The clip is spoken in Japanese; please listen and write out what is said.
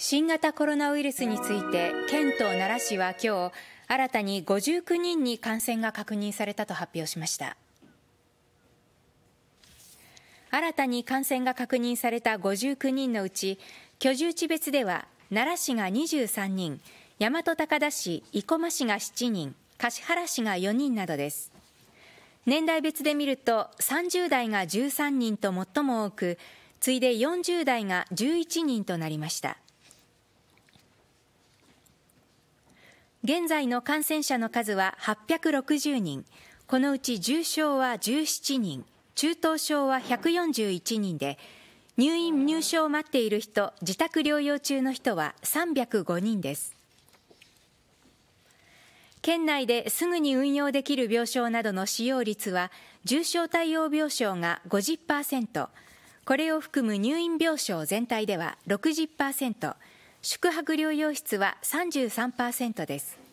新型コロナウイルスについて県と奈良市は今日新たに59人に感染が確認されたと発表しました新たに感染が確認された59人のうち居住地別では奈良市が23人大和高田市生駒市が7人橿原市が4人などです年代別で見ると30代が13人と最も多く次いで40代が11人となりました現在の感染者の数は860人、このうち重症は17人、中等症は141人で、入院・入所を待っている人、自宅療養中の人は305人です。県内ですぐに運用できる病床などの使用率は、重症対応病床が50%、これを含む入院病床全体では60%、宿泊療養室は33%です。